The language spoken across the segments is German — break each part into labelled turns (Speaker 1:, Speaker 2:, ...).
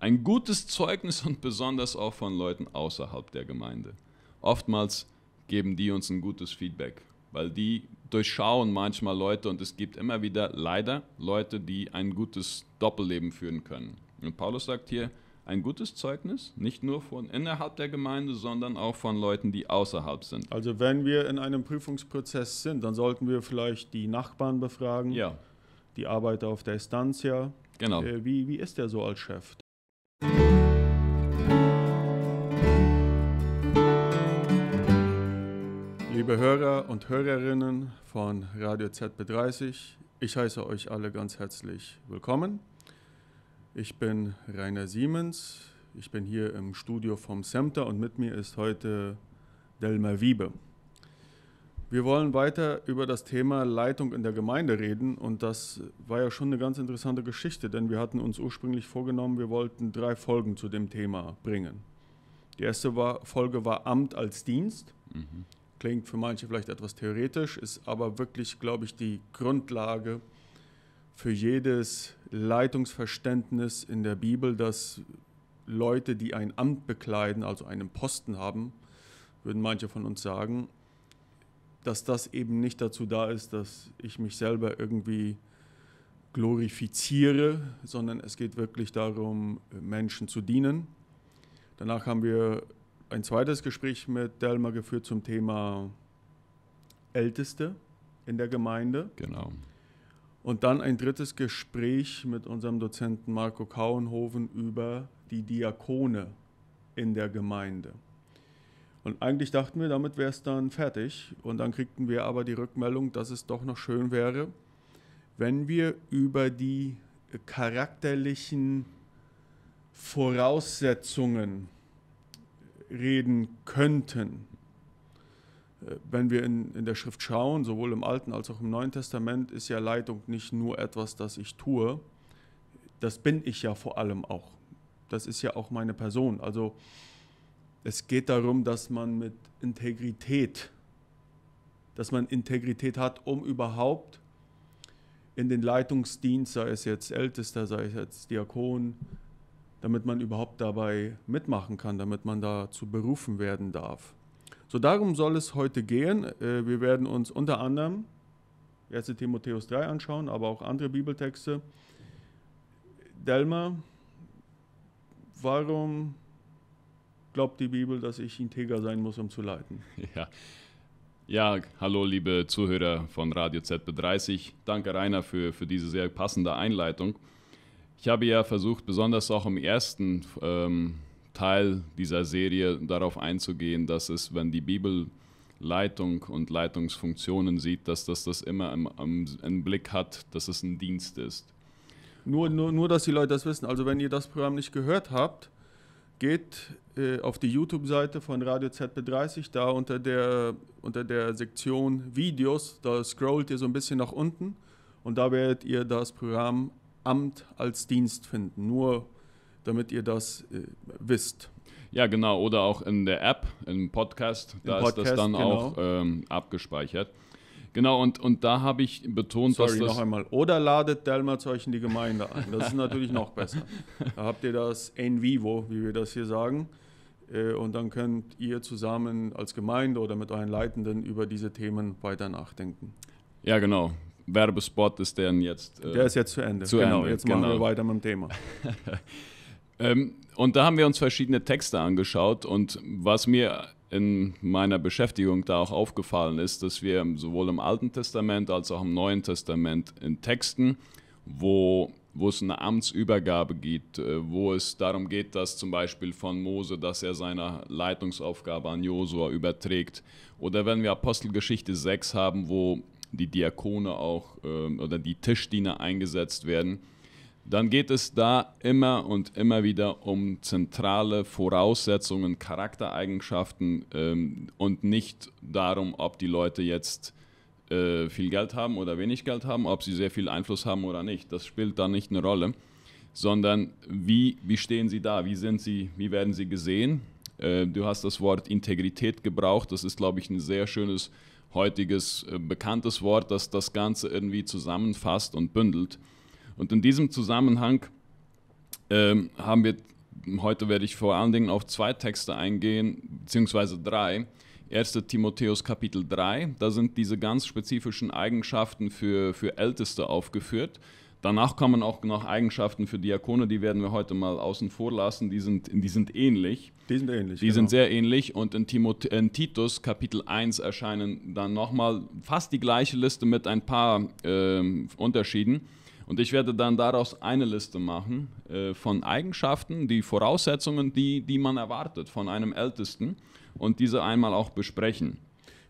Speaker 1: Ein gutes Zeugnis und besonders auch von Leuten außerhalb der Gemeinde. Oftmals geben die uns ein gutes Feedback, weil die durchschauen manchmal Leute und es gibt immer wieder leider Leute, die ein gutes Doppelleben führen können. Und Paulus sagt hier, ein gutes Zeugnis, nicht nur von innerhalb der Gemeinde, sondern auch von Leuten, die außerhalb sind.
Speaker 2: Also wenn wir in einem Prüfungsprozess sind, dann sollten wir vielleicht die Nachbarn befragen, ja. die Arbeiter auf der Estancia. Genau. Äh, wie, wie ist der so als Chef? Liebe Hörer und Hörerinnen von Radio ZB30, ich heiße euch alle ganz herzlich willkommen. Ich bin Rainer Siemens, ich bin hier im Studio vom Semter und mit mir ist heute Delmar Wiebe. Wir wollen weiter über das Thema Leitung in der Gemeinde reden und das war ja schon eine ganz interessante Geschichte, denn wir hatten uns ursprünglich vorgenommen, wir wollten drei Folgen zu dem Thema bringen. Die erste war, Folge war Amt als Dienst. Mhm. Klingt für manche vielleicht etwas theoretisch, ist aber wirklich, glaube ich, die Grundlage für jedes Leitungsverständnis in der Bibel, dass Leute, die ein Amt bekleiden, also einen Posten haben, würden manche von uns sagen, dass das eben nicht dazu da ist, dass ich mich selber irgendwie glorifiziere, sondern es geht wirklich darum, Menschen zu dienen. Danach haben wir ein zweites Gespräch mit Delma geführt zum Thema Älteste in der Gemeinde. Genau. Und dann ein drittes Gespräch mit unserem Dozenten Marco Kauenhoven über die Diakone in der Gemeinde. Und eigentlich dachten wir, damit wäre es dann fertig. Und dann kriegten wir aber die Rückmeldung, dass es doch noch schön wäre, wenn wir über die charakterlichen Voraussetzungen reden könnten. Äh, wenn wir in, in der Schrift schauen, sowohl im Alten als auch im Neuen Testament, ist ja Leitung nicht nur etwas, das ich tue, das bin ich ja vor allem auch. Das ist ja auch meine Person. Also es geht darum, dass man mit Integrität, dass man Integrität hat, um überhaupt in den Leitungsdienst, sei es jetzt Ältester, sei es jetzt Diakon, damit man überhaupt dabei mitmachen kann, damit man dazu berufen werden darf. So darum soll es heute gehen. Äh, wir werden uns unter anderem 1 Timotheus 3 anschauen, aber auch andere Bibeltexte. Delmer, warum glaubt die Bibel, dass ich integer sein muss, um zu leiten?
Speaker 1: Ja. Ja, hallo liebe Zuhörer von Radio ZB30. Danke Rainer für, für diese sehr passende Einleitung. Ich habe ja versucht, besonders auch im ersten ähm, Teil dieser Serie darauf einzugehen, dass es, wenn die Bibel Leitung und Leitungsfunktionen sieht, dass das das immer im, im, im Blick hat, dass es ein Dienst ist.
Speaker 2: Nur, nur, nur, dass die Leute das wissen. Also, wenn ihr das Programm nicht gehört habt, geht äh, auf die YouTube-Seite von Radio ZB30, da unter der, unter der Sektion Videos, da scrollt ihr so ein bisschen nach unten und da werdet ihr das Programm Amt als Dienst finden. Nur
Speaker 1: damit ihr das äh, wisst. Ja, genau. Oder auch in der App, im Podcast, Im da Podcast, ist das dann genau. auch ähm, abgespeichert. Genau, und, und da habe ich betont, Sorry, dass das... noch einmal.
Speaker 2: Oder ladet Delmers euch in die Gemeinde ein. Das ist natürlich noch besser. Da habt ihr das in vivo, wie wir das hier sagen. Äh, und dann könnt ihr zusammen als Gemeinde oder mit euren Leitenden über diese Themen weiter nachdenken.
Speaker 1: Ja, genau. Werbespot ist der jetzt. Äh, der ist jetzt zu Ende. Zu genau, Ende. jetzt machen genau. wir weiter mit dem Thema. ähm, und da haben wir uns verschiedene Texte angeschaut und was mir in meiner Beschäftigung da auch aufgefallen ist, dass wir sowohl im Alten Testament als auch im Neuen Testament in Texten, wo, wo es eine Amtsübergabe gibt, äh, wo es darum geht, dass zum Beispiel von Mose, dass er seine Leitungsaufgabe an Josua überträgt, oder wenn wir Apostelgeschichte 6 haben, wo die Diakone auch ähm, oder die Tischdiener eingesetzt werden, dann geht es da immer und immer wieder um zentrale Voraussetzungen, Charaktereigenschaften ähm, und nicht darum, ob die Leute jetzt äh, viel Geld haben oder wenig Geld haben, ob sie sehr viel Einfluss haben oder nicht. Das spielt da nicht eine Rolle, sondern wie, wie stehen sie da, wie, sind sie, wie werden sie gesehen. Äh, du hast das Wort Integrität gebraucht, das ist, glaube ich, ein sehr schönes heutiges äh, bekanntes Wort, das das Ganze irgendwie zusammenfasst und bündelt. Und in diesem Zusammenhang ähm, haben wir, heute werde ich vor allen Dingen auf zwei Texte eingehen, beziehungsweise drei. 1. Timotheus Kapitel 3, da sind diese ganz spezifischen Eigenschaften für, für Älteste aufgeführt. Danach kommen auch noch Eigenschaften für Diakone, die werden wir heute mal außen vor lassen. Die sind, die sind ähnlich. Die sind ähnlich. Die genau. sind sehr ähnlich. Und in, Timot in Titus Kapitel 1 erscheinen dann nochmal fast die gleiche Liste mit ein paar äh, Unterschieden. Und ich werde dann daraus eine Liste machen äh, von Eigenschaften, die Voraussetzungen, die, die man erwartet von einem Ältesten und diese einmal auch besprechen.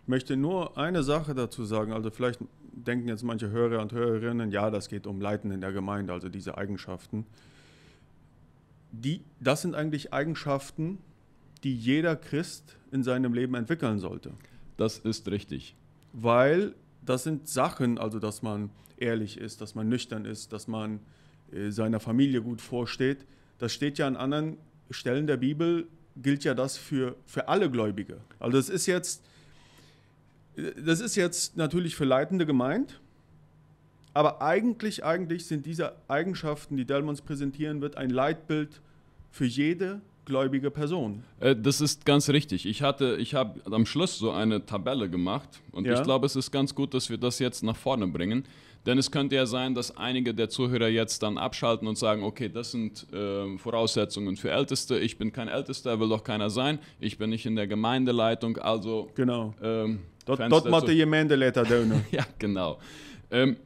Speaker 2: Ich möchte nur eine Sache dazu sagen, also
Speaker 1: vielleicht denken jetzt manche Hörer und
Speaker 2: Hörerinnen, ja, das geht um Leiten in der Gemeinde, also diese Eigenschaften. Die, das sind eigentlich Eigenschaften, die jeder Christ in seinem Leben entwickeln sollte. Das ist richtig. Weil das sind Sachen, also dass man ehrlich ist, dass man nüchtern ist, dass man äh, seiner Familie gut vorsteht. Das steht ja an anderen Stellen der Bibel, gilt ja das für, für alle Gläubige. Also es ist jetzt das ist jetzt natürlich für Leitende gemeint, aber eigentlich, eigentlich sind diese Eigenschaften, die Delmons präsentieren wird, ein Leitbild für jede gläubige Person.
Speaker 1: Äh, das ist ganz richtig. Ich hatte, ich habe am Schluss so eine Tabelle gemacht und ja. ich glaube, es ist ganz gut, dass wir das jetzt nach vorne bringen. Denn es könnte ja sein, dass einige der Zuhörer jetzt dann abschalten und sagen, okay, das sind äh, Voraussetzungen für Älteste, ich bin kein Ältester, will doch keiner sein, ich bin nicht in der Gemeindeleitung, also genau. Ähm, Dat, dat moet je Mendeletter doen. ja, genau. Ähm,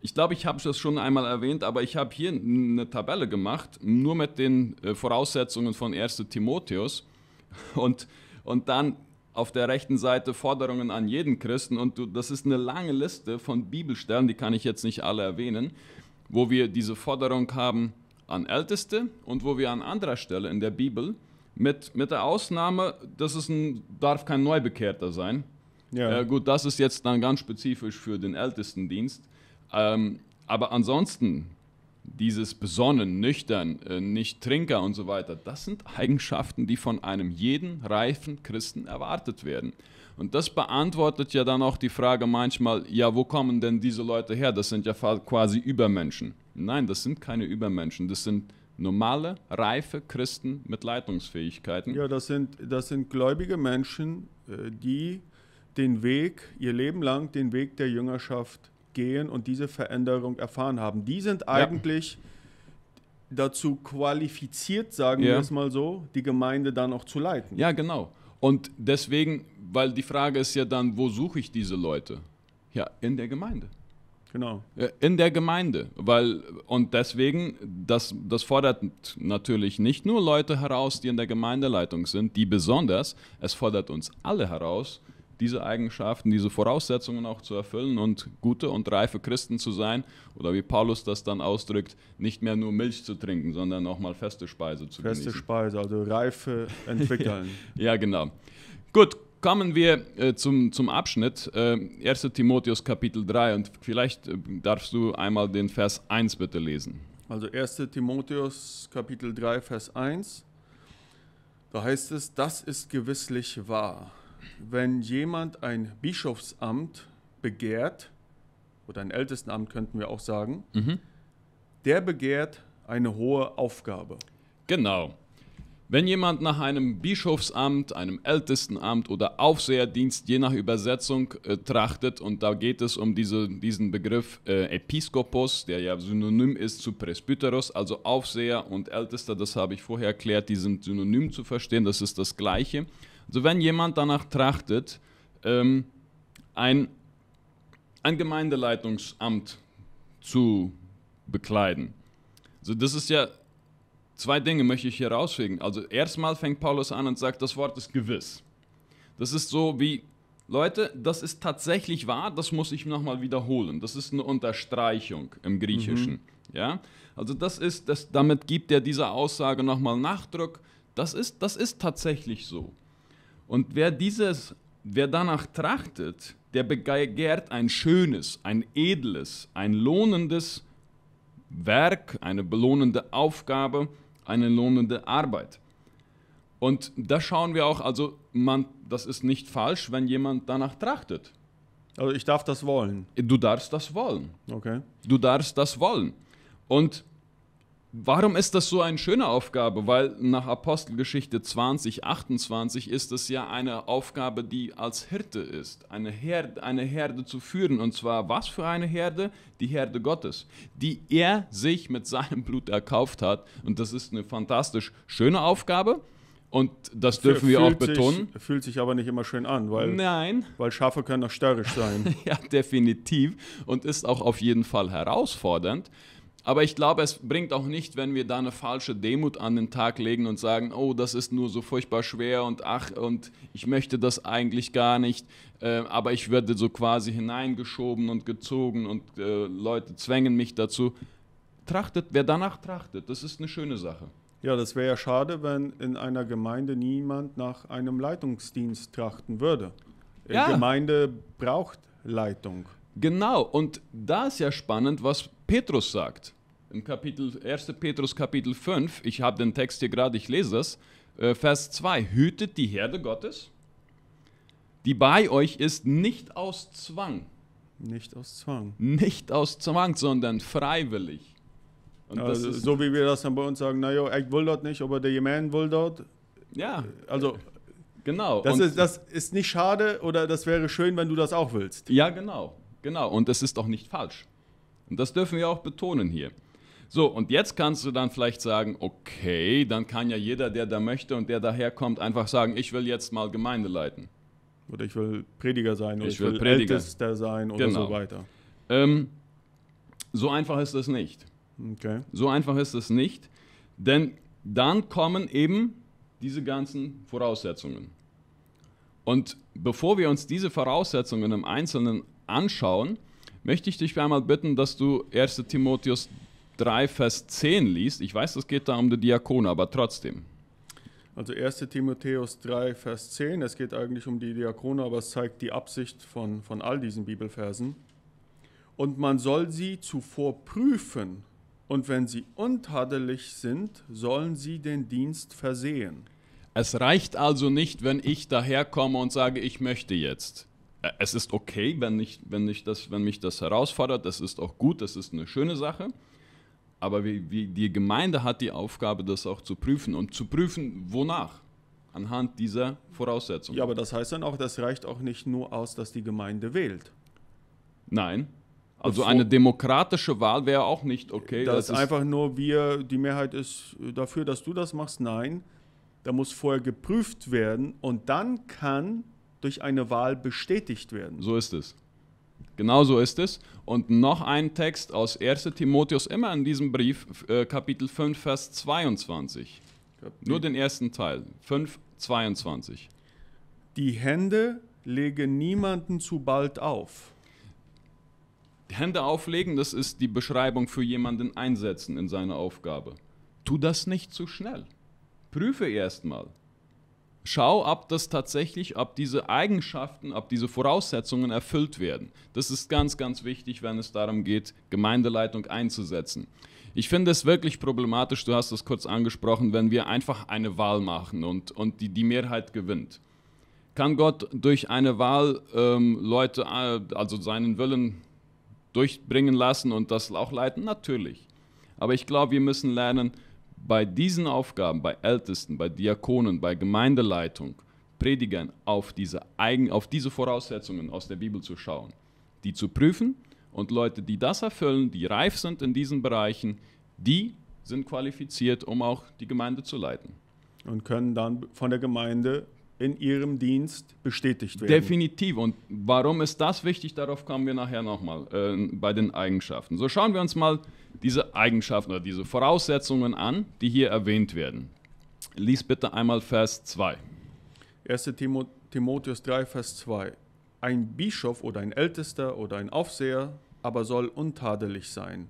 Speaker 1: ich glaube, ich habe das schon einmal erwähnt, aber ich habe hier eine Tabelle gemacht, nur mit den äh, Voraussetzungen von 1. Timotheus und, und dann auf der rechten Seite Forderungen an jeden Christen und du, das ist eine lange Liste von Bibelstellen, die kann ich jetzt nicht alle erwähnen, wo wir diese Forderung haben an Älteste und wo wir an anderer Stelle in der Bibel mit, mit der Ausnahme, dass es ein, darf kein Neubekehrter sein, ja. Äh, gut, das ist jetzt dann ganz spezifisch für den Ältestendienst. Ähm, aber ansonsten, dieses besonnen, nüchtern, äh, nicht Trinker und so weiter, das sind Eigenschaften, die von einem jeden reifen Christen erwartet werden. Und das beantwortet ja dann auch die Frage manchmal, ja, wo kommen denn diese Leute her? Das sind ja quasi Übermenschen. Nein, das sind keine Übermenschen, das sind normale, reife Christen mit Leitungsfähigkeiten. Ja, das sind, das sind gläubige Menschen, äh,
Speaker 2: die den Weg, ihr Leben lang den Weg der Jüngerschaft gehen und diese Veränderung erfahren haben. Die sind eigentlich ja. dazu qualifiziert,
Speaker 1: sagen ja. wir es mal so, die Gemeinde dann auch zu leiten. Ja, genau. Und deswegen, weil die Frage ist ja dann, wo suche ich diese Leute? Ja, in der Gemeinde. Genau. In der Gemeinde, weil und deswegen, das, das fordert natürlich nicht nur Leute heraus, die in der Gemeindeleitung sind, die besonders, es fordert uns alle heraus, diese Eigenschaften, diese Voraussetzungen auch zu erfüllen und gute und reife Christen zu sein oder wie Paulus das dann ausdrückt, nicht mehr nur Milch zu trinken, sondern auch mal feste Speise zu feste Feste
Speaker 2: Speise, also Reife entwickeln.
Speaker 1: ja, genau. Gut, kommen wir äh, zum, zum Abschnitt äh, 1 Timotheus Kapitel 3 und vielleicht äh, darfst du einmal den Vers 1 bitte lesen.
Speaker 2: Also 1 Timotheus Kapitel 3 Vers 1, da heißt es, das ist gewisslich wahr wenn jemand ein Bischofsamt begehrt, oder ein Ältestenamt
Speaker 1: könnten wir auch sagen, mhm. der begehrt eine hohe Aufgabe. Genau. Wenn jemand nach einem Bischofsamt, einem Ältestenamt oder Aufseherdienst je nach Übersetzung äh, trachtet, und da geht es um diese, diesen Begriff äh, Episkopos, der ja synonym ist zu Presbyteros, also Aufseher und Ältester, das habe ich vorher erklärt, die sind synonym zu verstehen, das ist das gleiche. Also wenn jemand danach trachtet, ähm, ein, ein Gemeindeleitungsamt zu bekleiden. Also das ist ja, zwei Dinge möchte ich hier rausfinden. Also erstmal fängt Paulus an und sagt, das Wort ist gewiss. Das ist so wie, Leute, das ist tatsächlich wahr, das muss ich nochmal wiederholen. Das ist eine Unterstreichung im Griechischen. Mhm. Ja? Also das ist, das, damit gibt er dieser Aussage nochmal Nachdruck. Das ist, das ist tatsächlich so. Und wer dieses, wer danach trachtet, der begehrt ein schönes, ein edles, ein lohnendes Werk, eine belohnende Aufgabe, eine lohnende Arbeit. Und da schauen wir auch, also man, das ist nicht falsch, wenn jemand danach trachtet. Also ich darf das wollen. Du darfst das wollen. Okay. Du darfst das wollen. Und Warum ist das so eine schöne Aufgabe? Weil nach Apostelgeschichte 20, 28 ist es ja eine Aufgabe, die als Hirte ist, eine Herde, eine Herde zu führen. Und zwar was für eine Herde? Die Herde Gottes, die er sich mit seinem Blut erkauft hat. Und das ist eine fantastisch schöne Aufgabe. Und das dürfen wir auch betonen. Sich, fühlt sich aber nicht immer schön an, weil, Nein. weil Schafe können auch störrisch sein. ja, definitiv. Und ist auch auf jeden Fall herausfordernd. Aber ich glaube, es bringt auch nicht, wenn wir da eine falsche Demut an den Tag legen und sagen, oh, das ist nur so furchtbar schwer und ach, und ich möchte das eigentlich gar nicht. Äh, aber ich werde so quasi hineingeschoben und gezogen und äh, Leute zwängen mich dazu. Trachtet, wer danach trachtet, das ist eine schöne Sache. Ja, das
Speaker 2: wäre ja schade, wenn in einer Gemeinde niemand nach einem Leitungsdienst trachten würde. Die äh, ja.
Speaker 1: Gemeinde braucht Leitung. Genau, und da ist ja spannend, was Petrus sagt im Kapitel 1. Petrus Kapitel 5, ich habe den Text hier gerade, ich lese es, äh, Vers 2, hütet die Herde Gottes, die bei euch ist, nicht aus Zwang. Nicht aus Zwang. Nicht aus Zwang, sondern freiwillig. Also, so
Speaker 2: wie wir das dann bei uns sagen, naja, ich will dort nicht, aber der Jemen will dort.
Speaker 1: Ja. Also Genau. Das ist, das ist, nicht schade oder das wäre schön, wenn du
Speaker 2: das auch willst.
Speaker 1: Ja, genau. Genau. Und das ist auch nicht falsch. Und das dürfen wir auch betonen hier. So, und jetzt kannst du dann vielleicht sagen, okay, dann kann ja jeder, der da möchte und der daherkommt, einfach sagen, ich will jetzt mal Gemeinde leiten. Oder ich will Prediger sein, oder ich, ich will, will Prediger. Ältester sein oder genau. so weiter. Ähm, so einfach ist es nicht. Okay. So einfach ist es nicht, denn dann kommen eben diese ganzen Voraussetzungen. Und bevor wir uns diese Voraussetzungen im Einzelnen anschauen, möchte ich dich einmal bitten, dass du 1 Timotheus 3, 3, Vers 10 liest, ich weiß, es geht da um die Diakone, aber trotzdem.
Speaker 2: Also 1 Timotheus 3, Vers 10, es geht eigentlich um die Diakone, aber es zeigt die Absicht von, von all diesen Bibelversen. Und man soll sie zuvor prüfen, und wenn sie untadelig sind, sollen sie den Dienst versehen.
Speaker 1: Es reicht also nicht, wenn ich daherkomme und sage, ich möchte jetzt. Es ist okay, wenn, ich, wenn, ich das, wenn mich das herausfordert, das ist auch gut, das ist eine schöne Sache. Aber wie, wie die Gemeinde hat die Aufgabe, das auch zu prüfen und zu prüfen, wonach anhand dieser Voraussetzungen. Ja, aber das heißt dann auch, das
Speaker 2: reicht auch nicht nur aus, dass die Gemeinde wählt.
Speaker 1: Nein. Also eine demokratische Wahl wäre auch nicht okay. Das, das ist einfach
Speaker 2: nur wir, die Mehrheit ist dafür, dass du das machst. Nein, da muss vorher geprüft werden und dann kann durch
Speaker 1: eine Wahl bestätigt werden. So ist es. Genau so ist es. Und noch ein Text aus 1. Timotheus, immer in diesem Brief, äh, Kapitel 5, Vers 22. Nur den ersten Teil, 5, 22. Die Hände legen niemanden zu bald auf. Hände auflegen, das ist die Beschreibung für jemanden einsetzen in seine Aufgabe. Tu das nicht zu schnell. Prüfe erstmal schau, ob das tatsächlich, ob diese Eigenschaften, ob diese Voraussetzungen erfüllt werden. Das ist ganz, ganz wichtig, wenn es darum geht, Gemeindeleitung einzusetzen. Ich finde es wirklich problematisch, du hast es kurz angesprochen, wenn wir einfach eine Wahl machen und, und die, die Mehrheit gewinnt. Kann Gott durch eine Wahl ähm, Leute, äh, also seinen Willen durchbringen lassen und das auch leiten? Natürlich. Aber ich glaube, wir müssen lernen, bei diesen Aufgaben, bei Ältesten, bei Diakonen, bei Gemeindeleitung, Predigern auf diese, Eigen, auf diese Voraussetzungen aus der Bibel zu schauen, die zu prüfen und Leute, die das erfüllen, die reif sind in diesen Bereichen, die sind qualifiziert, um auch die Gemeinde zu leiten. Und können dann von der Gemeinde in ihrem Dienst bestätigt werden. Definitiv. Und warum ist das wichtig? Darauf kommen wir nachher nochmal äh, bei den Eigenschaften. So schauen wir uns mal diese Eigenschaften oder diese Voraussetzungen an, die hier erwähnt werden. Lies bitte einmal Vers 2.
Speaker 2: 1. Timotheus 3, Vers 2. Ein Bischof oder ein Ältester oder ein Aufseher aber soll untadelig sein.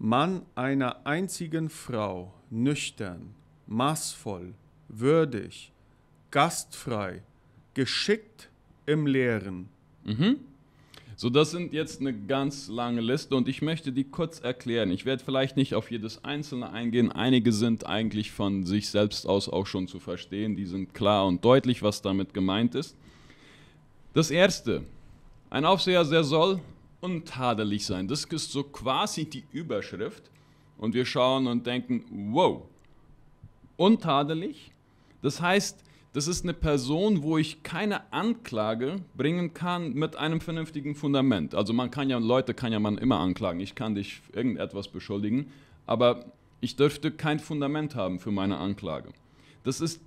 Speaker 2: Mann einer einzigen Frau, nüchtern, maßvoll, würdig, gastfrei, geschickt
Speaker 1: im Lehren. Mhm. So, das sind jetzt eine ganz lange Liste und ich möchte die kurz erklären. Ich werde vielleicht nicht auf jedes einzelne eingehen. Einige sind eigentlich von sich selbst aus auch schon zu verstehen. Die sind klar und deutlich, was damit gemeint ist. Das erste, ein Aufseher, der soll untadelig sein. Das ist so quasi die Überschrift. Und wir schauen und denken, wow, untadelig. Das heißt, das ist eine Person, wo ich keine Anklage bringen kann mit einem vernünftigen Fundament. Also man kann ja, Leute kann ja man immer anklagen. Ich kann dich irgendetwas beschuldigen, aber ich dürfte kein Fundament haben für meine Anklage. Das ist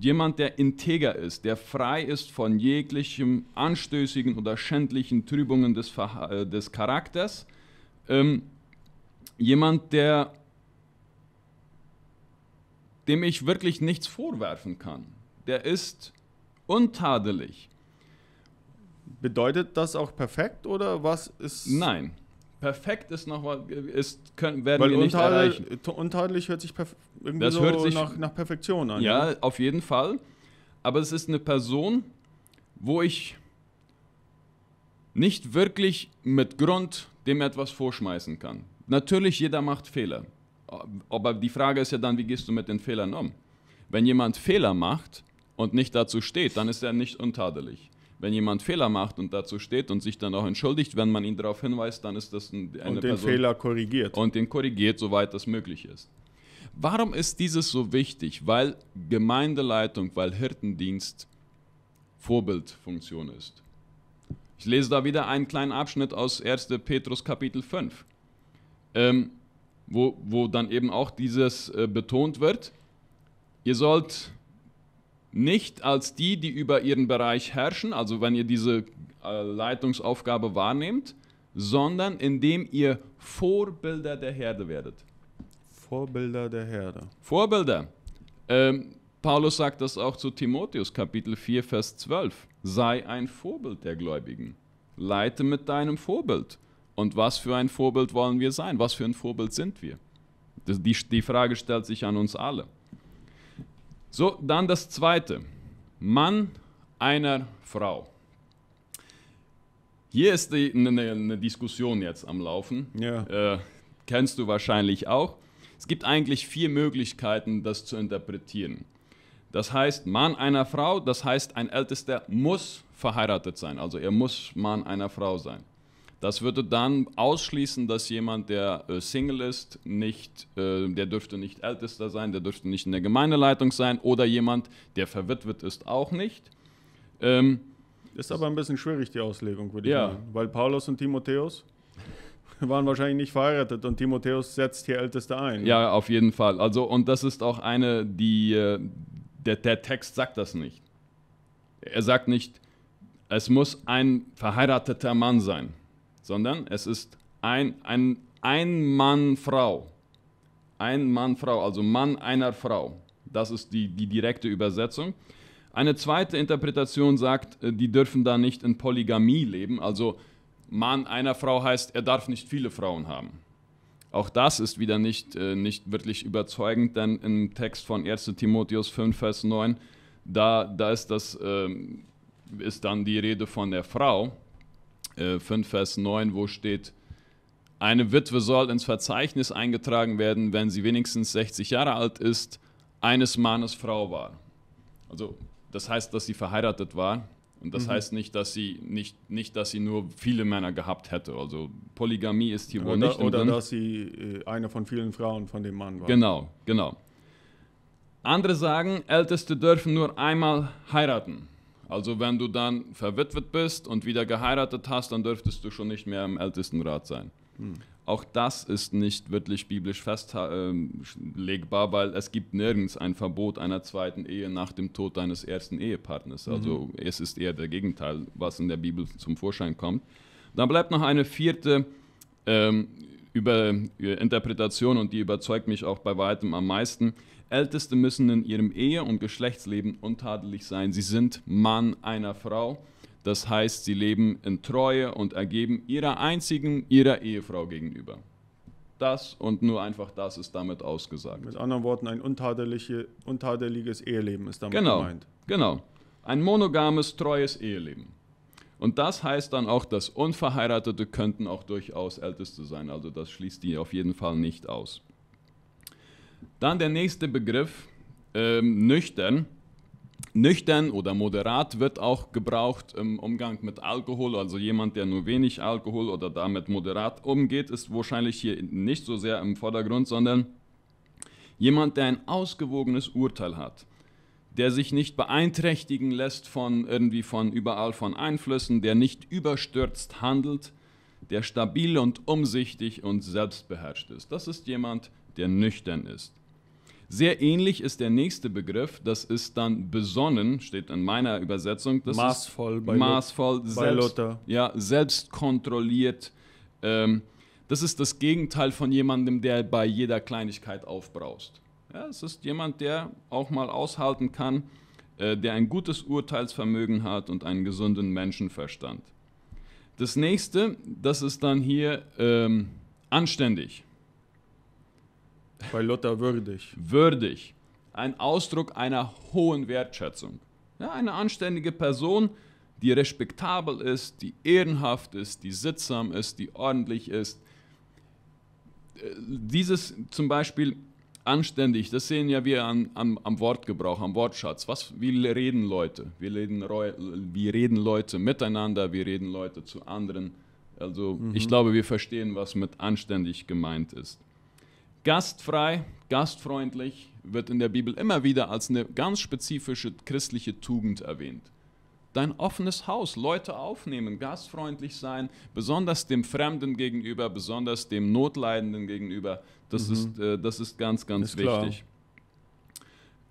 Speaker 1: jemand, der integer ist, der frei ist von jeglichem anstößigen oder schändlichen Trübungen des, Verha äh, des Charakters. Ähm, jemand, der, dem ich wirklich nichts vorwerfen kann der ist untadelig. Bedeutet das auch perfekt oder was ist. Nein. Perfekt ist noch was, ist, können, werden Weil wir nicht erreichen.
Speaker 2: Untadelig hört sich irgendwie das so hört sich, nach, nach Perfektion an. Ja, ja,
Speaker 1: ne? auf jeden Fall. Aber es ist eine Person, wo ich nicht wirklich mit Grund dem etwas vorschmeißen kann. Natürlich, jeder macht Fehler. Aber die Frage ist ja dann, wie gehst du mit den Fehlern um? Wenn jemand Fehler macht, und nicht dazu steht, dann ist er nicht untadelig. Wenn jemand Fehler macht und dazu steht und sich dann auch entschuldigt, wenn man ihn darauf hinweist, dann ist das ein, eine und den Person, Fehler korrigiert. Und den korrigiert, soweit das möglich ist. Warum ist dieses so wichtig? Weil Gemeindeleitung, weil Hirtendienst Vorbildfunktion ist. Ich lese da wieder einen kleinen Abschnitt aus 1. Petrus Kapitel 5, ähm, wo, wo dann eben auch dieses äh, betont wird. Ihr sollt nicht als die, die über ihren Bereich herrschen, also wenn ihr diese äh, Leitungsaufgabe wahrnehmt, sondern indem ihr Vorbilder der Herde werdet. Vorbilder der Herde. Vorbilder. Ähm, Paulus sagt das auch zu Timotheus, Kapitel 4, Vers 12. Sei ein Vorbild der Gläubigen. Leite mit deinem Vorbild. Und was für ein Vorbild wollen wir sein? Was für ein Vorbild sind wir? Die, die Frage stellt sich an uns alle. So, dann das zweite. Mann einer Frau. Hier ist eine, ne, ne Diskussion jetzt am Laufen. Ja. Äh, kennst du wahrscheinlich auch. Es gibt eigentlich vier Möglichkeiten, das zu interpretieren. Das heißt, Mann einer Frau, das heißt, ein Ältester muss verheiratet sein. Also er muss Mann einer Frau sein. Das würde dann ausschließen, dass jemand, der äh, Single ist, nicht, äh, der dürfte nicht Ältester sein, der dürfte nicht in der Gemeindeleitung sein oder jemand, der verwitwet ist, auch nicht. Ähm, ist aber ein bisschen schwierig, die Auslegung, würde ja. ich sagen. Weil Paulus und Timotheus waren
Speaker 2: wahrscheinlich nicht verheiratet und Timotheus setzt hier Älteste ein. Ja,
Speaker 1: auf jeden Fall. Also, und das ist auch eine, die, äh, der, der Text sagt das nicht. Er sagt nicht, es muss ein verheirateter Mann sein sondern es ist ein, ein, ein Mann Frau. Ein Mann Frau, also Mann einer Frau. Das ist die, die direkte Übersetzung. Eine zweite Interpretation sagt, äh, die dürfen da nicht in Polygamie leben, also Mann einer Frau heißt, er darf nicht viele Frauen haben. Auch das ist wieder nicht, äh, nicht wirklich überzeugend, denn im Text von 1 Timotheus 5, Vers 9, da, da ist, das, ähm, ist dann die Rede von der Frau äh, 5, Vers 9, wo steht, eine Witwe soll ins Verzeichnis eingetragen werden, wenn sie wenigstens 60 Jahre alt ist, eines Mannes Frau war. Also das heißt, dass sie verheiratet war. Und das mhm. heißt nicht dass, sie, nicht, nicht, dass sie nur viele Männer gehabt hätte. Also Polygamie ist hier oder, wohl nicht. Oder drin. dass sie äh, eine von
Speaker 2: vielen Frauen von dem Mann war. Genau,
Speaker 1: genau. Andere sagen, Älteste dürfen nur einmal heiraten. Also wenn du dann verwitwet bist und wieder geheiratet hast, dann dürftest du schon nicht mehr im Ältestenrat sein. Hm. Auch das ist nicht wirklich biblisch festlegbar, ähm, weil es gibt nirgends ein Verbot einer zweiten Ehe nach dem Tod deines ersten Ehepartners. Also mhm. es ist eher der Gegenteil, was in der Bibel zum Vorschein kommt. Dann bleibt noch eine vierte ähm, über äh, Interpretation und die überzeugt mich auch bei weitem am meisten. Älteste müssen in ihrem Ehe- und Geschlechtsleben untadelig sein. Sie sind Mann einer Frau. Das heißt, sie leben in Treue und ergeben ihrer einzigen, ihrer Ehefrau gegenüber. Das und nur einfach das ist damit ausgesagt. Mit anderen Worten, ein untadeliche, untadeliges Eheleben ist damit genau, gemeint. Genau. Ein monogames, treues Eheleben. Und das heißt dann auch, dass Unverheiratete könnten auch durchaus Älteste sein. Also das schließt die auf jeden Fall nicht aus. Dann der nächste Begriff, ähm, nüchtern. Nüchtern oder moderat wird auch gebraucht im Umgang mit Alkohol. Also jemand, der nur wenig Alkohol oder damit moderat umgeht, ist wahrscheinlich hier nicht so sehr im Vordergrund, sondern jemand, der ein ausgewogenes Urteil hat der sich nicht beeinträchtigen lässt von irgendwie von überall von Einflüssen, der nicht überstürzt handelt, der stabil und umsichtig und selbstbeherrscht ist. Das ist jemand, der nüchtern ist. Sehr ähnlich ist der nächste Begriff, das ist dann besonnen, steht in meiner Übersetzung. Das maßvoll, ist bei maßvoll, Lot selbst, Lotter. Ja, selbstkontrolliert. Ähm, das ist das Gegenteil von jemandem, der bei jeder Kleinigkeit aufbraust. Ja, es ist jemand, der auch mal aushalten kann, äh, der ein gutes Urteilsvermögen hat und einen gesunden Menschenverstand. Das nächste, das ist dann hier ähm, anständig. Bei Lotta würdig. Würdig. Ein Ausdruck einer hohen Wertschätzung. Ja, eine anständige Person, die respektabel ist, die ehrenhaft ist, die sittsam ist, die ordentlich ist. Äh, dieses zum Beispiel anständig, das sehen ja wir an, am, am Wortgebrauch, am Wortschatz. Was, wie reden Leute? Wir reden, wir reden Leute miteinander, wir reden Leute zu anderen. Also mhm. ich glaube, wir verstehen, was mit anständig gemeint ist. Gastfrei, gastfreundlich wird in der Bibel immer wieder als eine ganz spezifische christliche Tugend erwähnt dein offenes Haus, Leute aufnehmen, gastfreundlich sein, besonders dem Fremden gegenüber, besonders dem Notleidenden gegenüber. Das, mhm. ist, äh, das ist ganz, ganz ist wichtig.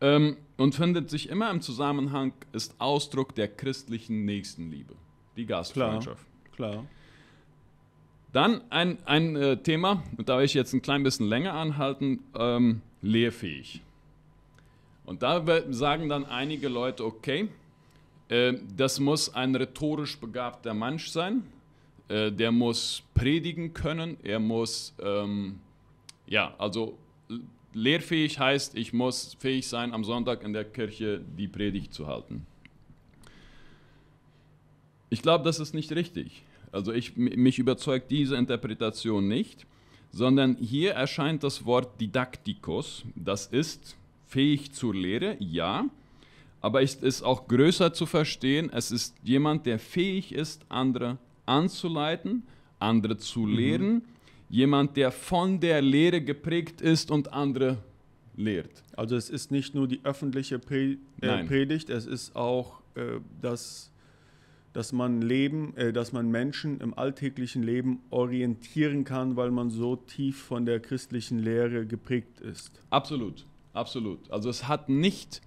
Speaker 1: Ähm, und findet sich immer im Zusammenhang, ist Ausdruck der christlichen Nächstenliebe, die Gastfreundschaft. Klar. Klar. Dann ein, ein äh, Thema, und da will ich jetzt ein klein bisschen länger anhalten, ähm, lehrfähig. Und da sagen dann einige Leute, okay, äh, das muss ein rhetorisch begabter Mensch sein. Äh, der muss predigen können. Er muss, ähm, ja, also lehrfähig heißt, ich muss fähig sein, am Sonntag in der Kirche die Predigt zu halten. Ich glaube, das ist nicht richtig. Also ich, mich überzeugt diese Interpretation nicht, sondern hier erscheint das Wort Didaktikus. Das ist fähig zur Lehre, ja, aber es ist auch größer zu verstehen. Es ist jemand, der fähig ist, andere anzuleiten, andere zu mhm. lehren. Mhm. Jemand, der von der Lehre geprägt ist und andere lehrt. Also es ist nicht nur die öffentliche Pre äh, Predigt, es ist auch äh, das
Speaker 2: dass man Leben, äh, dass man Menschen im alltäglichen Leben orientieren kann, weil man
Speaker 1: so tief von der christlichen Lehre geprägt ist. Absolut, absolut. Also es hat nicht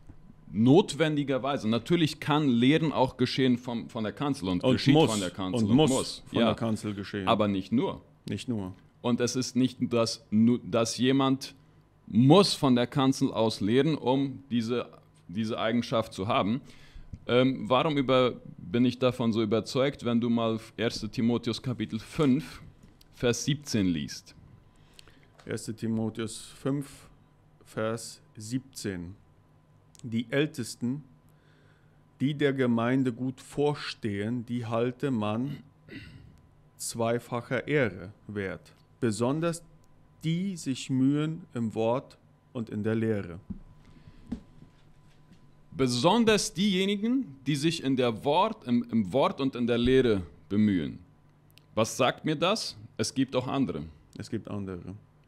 Speaker 1: notwendigerweise. Natürlich kann Lehren auch geschehen vom, von der Kanzel und, und geschieht muss, von der Kanzel und, und muss, muss von ja, der Kanzel geschehen. Aber nicht nur. Nicht nur. Und es ist nicht, dass, dass jemand muss von der Kanzel aus lehren, um diese, diese Eigenschaft zu haben. Ähm, warum über, bin ich davon so überzeugt, wenn du mal 1 Timotheus Kapitel 5, Vers 17 liest? 1 Timotheus 5, Vers 17
Speaker 2: die Ältesten, die der Gemeinde gut vorstehen, die halte man zweifacher Ehre wert, besonders die sich mühen im Wort und in der Lehre.
Speaker 1: Besonders diejenigen, die sich in der Wort, im, im Wort und in der Lehre bemühen. Was sagt mir das? Es gibt auch andere. Es gibt andere.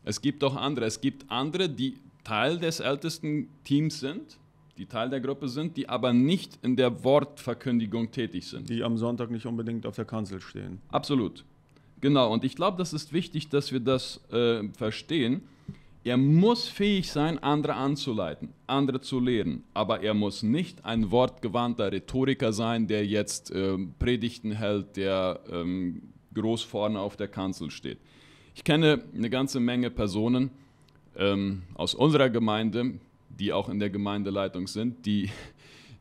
Speaker 1: Es gibt auch andere. Es gibt andere, die Teil des ältesten Teams sind die Teil der Gruppe sind, die aber nicht in der Wortverkündigung tätig sind. Die am Sonntag nicht unbedingt auf der Kanzel stehen. Absolut. Genau, und ich glaube, das ist wichtig, dass wir das äh, verstehen. Er muss fähig sein, andere anzuleiten, andere zu lehren, aber er muss nicht ein wortgewandter Rhetoriker sein, der jetzt äh, Predigten hält, der ähm, groß vorne auf der Kanzel steht. Ich kenne eine ganze Menge Personen ähm, aus unserer Gemeinde, die auch in der Gemeindeleitung sind, die,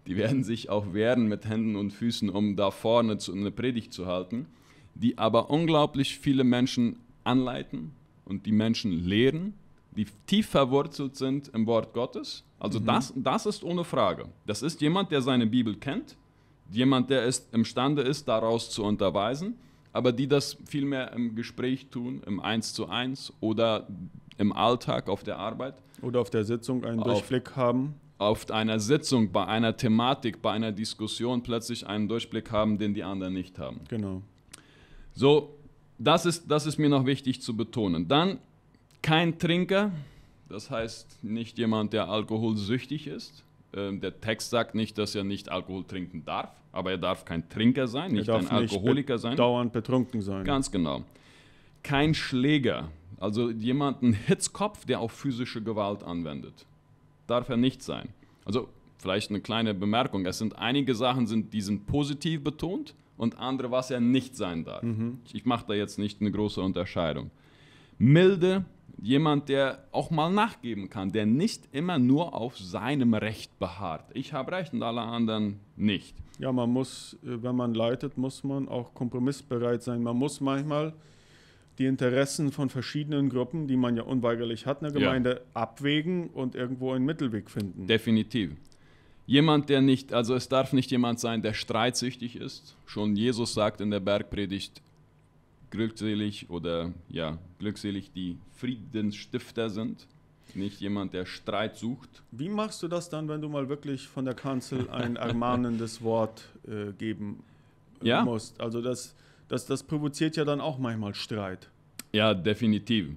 Speaker 1: die werden sich auch wehren mit Händen und Füßen, um da vorne zu, eine Predigt zu halten, die aber unglaublich viele Menschen anleiten und die Menschen lehren, die tief verwurzelt sind im Wort Gottes. Also mhm. das, das ist ohne Frage. Das ist jemand, der seine Bibel kennt, jemand, der ist, imstande ist, daraus zu unterweisen, aber die das vielmehr im Gespräch tun, im Eins zu eins oder im Alltag, auf der Arbeit
Speaker 2: oder auf der Sitzung einen auf, Durchblick haben.
Speaker 1: Auf einer Sitzung, bei einer Thematik, bei einer Diskussion plötzlich einen Durchblick haben, den die anderen nicht haben. Genau. So, das ist, das ist mir noch wichtig zu betonen. Dann kein Trinker, das heißt nicht jemand, der alkoholsüchtig ist. Ähm, der Text sagt nicht, dass er nicht Alkohol trinken darf, aber er darf kein Trinker sein, nicht ein Alkoholiker nicht be sein. Dauernd betrunken sein. Ganz genau. Kein Schläger, also jemanden Hitzkopf, der auch physische Gewalt anwendet. Darf er nicht sein. Also vielleicht eine kleine Bemerkung. Es sind einige Sachen, sind, die sind positiv betont und andere, was er nicht sein darf. Mhm. Ich mache da jetzt nicht eine große Unterscheidung. Milde, jemand, der auch mal nachgeben kann, der nicht immer nur auf seinem Recht beharrt. Ich habe Recht und alle anderen nicht. Ja, man muss, äh, wenn man
Speaker 2: leitet, muss man auch kompromissbereit sein. Man muss manchmal die Interessen von verschiedenen Gruppen, die man ja unweigerlich hat, in der Gemeinde
Speaker 1: ja. abwägen und irgendwo einen Mittelweg finden. Definitiv. Jemand, der nicht, also es darf nicht jemand sein, der streitsüchtig ist. Schon Jesus sagt in der Bergpredigt, glückselig oder ja, glückselig die Friedensstifter sind. Nicht jemand, der Streit sucht. Wie machst
Speaker 2: du das dann, wenn du mal wirklich von der Kanzel ein ermahnendes
Speaker 1: Wort äh, geben
Speaker 2: äh, ja. musst? Also das, das, das provoziert ja dann auch manchmal Streit.
Speaker 1: Ja, definitiv.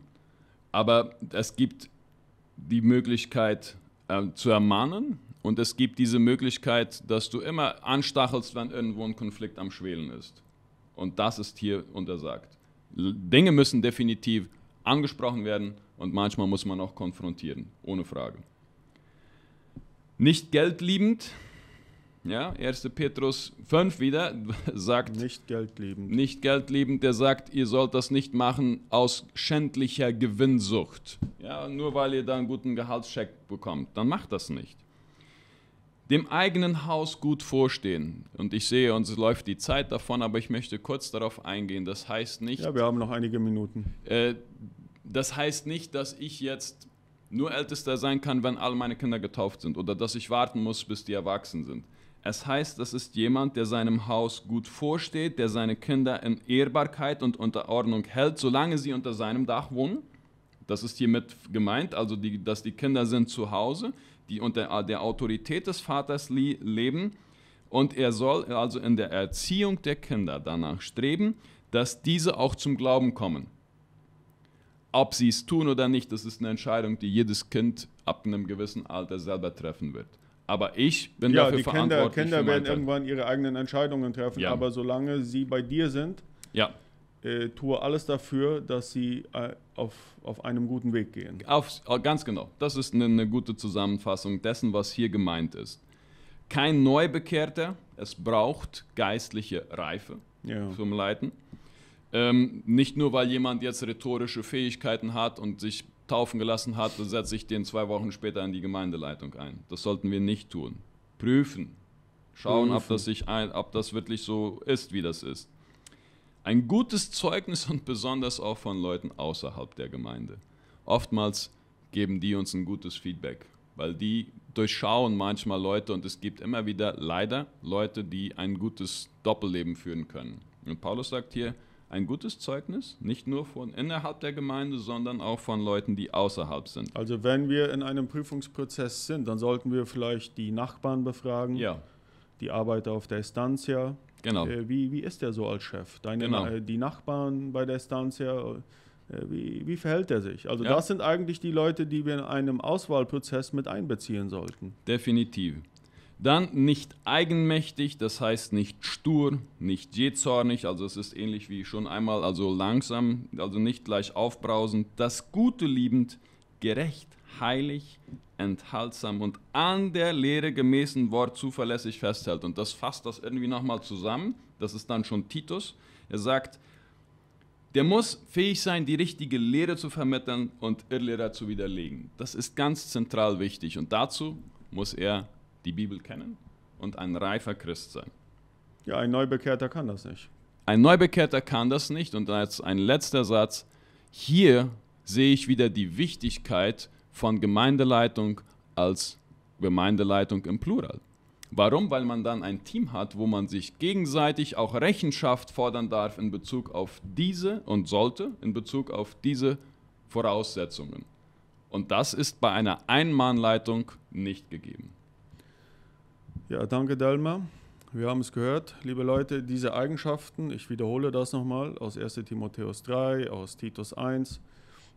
Speaker 1: Aber es gibt die Möglichkeit äh, zu ermahnen und es gibt diese Möglichkeit, dass du immer anstachelst, wenn irgendwo ein Konflikt am Schwelen ist. Und das ist hier untersagt. Dinge müssen definitiv angesprochen werden und manchmal muss man auch konfrontieren, ohne Frage. Nicht geldliebend ja, 1. Petrus 5 wieder sagt nicht geldliebend. Nicht geldliebend, der sagt, ihr sollt das nicht machen aus schändlicher Gewinnsucht. Ja, nur weil ihr da einen guten Gehaltscheck bekommt, dann macht das nicht. Dem eigenen Haus gut vorstehen. Und ich sehe, uns läuft die Zeit davon, aber ich möchte kurz darauf eingehen. Das heißt nicht. Ja, wir
Speaker 2: haben noch einige Minuten.
Speaker 1: Äh, das heißt nicht, dass ich jetzt nur Ältester sein kann, wenn alle meine Kinder getauft sind oder dass ich warten muss, bis die erwachsen sind. Es heißt, das ist jemand, der seinem Haus gut vorsteht, der seine Kinder in Ehrbarkeit und Unterordnung hält, solange sie unter seinem Dach wohnen. Das ist hiermit gemeint, also die, dass die Kinder sind zu Hause, die unter der Autorität des Vaters leben. Und er soll also in der Erziehung der Kinder danach streben, dass diese auch zum Glauben kommen. Ob sie es tun oder nicht, das ist eine Entscheidung, die jedes Kind ab einem gewissen Alter selber treffen wird aber ich bin ja, dafür die verantwortlich. Kinder, Kinder werden Teil.
Speaker 2: irgendwann ihre eigenen Entscheidungen treffen, ja. aber solange sie bei dir sind, ja. Äh, tue alles dafür, dass sie äh, auf, auf einem guten Weg gehen.
Speaker 1: Auf, oh, ganz genau. Das ist eine, eine gute Zusammenfassung dessen, was hier gemeint ist. Kein Neubekehrter, es braucht geistliche Reife ja. zum Leiten. Ähm, nicht nur, weil jemand jetzt rhetorische Fähigkeiten hat und sich taufen gelassen hat, setze ich den zwei Wochen später in die Gemeindeleitung ein. Das sollten wir nicht tun. Prüfen. Schauen, Prüfen. Ob, das sich ein, ob das wirklich so ist, wie das ist. Ein gutes Zeugnis und besonders auch von Leuten außerhalb der Gemeinde. Oftmals geben die uns ein gutes Feedback, weil die durchschauen manchmal Leute und es gibt immer wieder leider Leute, die ein gutes Doppelleben führen können. Und Paulus sagt hier, ein gutes Zeugnis, nicht nur von innerhalb der Gemeinde, sondern auch von Leuten, die außerhalb sind.
Speaker 2: Also wenn wir in einem Prüfungsprozess sind, dann sollten wir vielleicht die Nachbarn befragen, ja. die Arbeiter auf der Estancia. Genau. Äh, wie, wie ist der so als Chef? Deine, genau. äh, die Nachbarn bei der Estancia, äh, wie, wie verhält er sich? Also ja. das sind eigentlich die Leute, die wir in einem Auswahlprozess mit einbeziehen sollten.
Speaker 1: Definitiv. Dann nicht eigenmächtig, das heißt nicht stur, nicht jähzornig, also es ist ähnlich wie schon einmal, also langsam, also nicht gleich aufbrausend, das Gute liebend, gerecht, heilig, enthaltsam und an der Lehre gemäßen Wort zuverlässig festhält. Und das fasst das irgendwie nochmal zusammen, das ist dann schon Titus. Er sagt, der muss fähig sein, die richtige Lehre zu vermitteln und Irrlehrer zu widerlegen. Das ist ganz zentral wichtig und dazu muss er die Bibel kennen und ein reifer Christ sein.
Speaker 2: Ja, ein Neubekehrter kann das nicht.
Speaker 1: Ein Neubekehrter kann das nicht. Und als ein letzter Satz, hier sehe ich wieder die Wichtigkeit von Gemeindeleitung als Gemeindeleitung im Plural. Warum? Weil man dann ein Team hat, wo man sich gegenseitig auch Rechenschaft fordern darf in Bezug auf diese und sollte in Bezug auf diese Voraussetzungen. Und das ist bei einer Einmahnleitung nicht gegeben.
Speaker 2: Ja, danke Dalma. Wir haben es gehört, liebe Leute, diese Eigenschaften, ich wiederhole das nochmal aus 1 Timotheus 3, aus Titus 1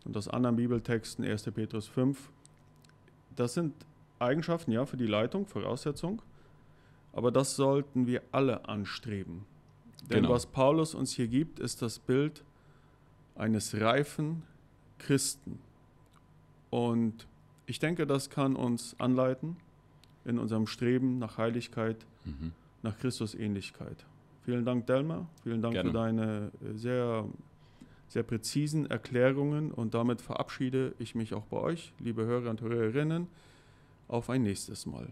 Speaker 2: und aus anderen Bibeltexten 1. Petrus 5. Das sind Eigenschaften, ja, für die Leitung, Voraussetzung, aber das sollten wir alle anstreben. Denn genau. was Paulus uns hier gibt, ist das Bild eines reifen Christen. Und ich denke, das kann uns anleiten, in unserem Streben nach Heiligkeit, mhm. nach Christusähnlichkeit. Vielen Dank, Delmar. Vielen Dank Gerne. für deine äh, sehr, sehr präzisen Erklärungen. Und damit verabschiede ich mich auch bei euch, liebe Hörer und Hörerinnen, auf ein nächstes Mal.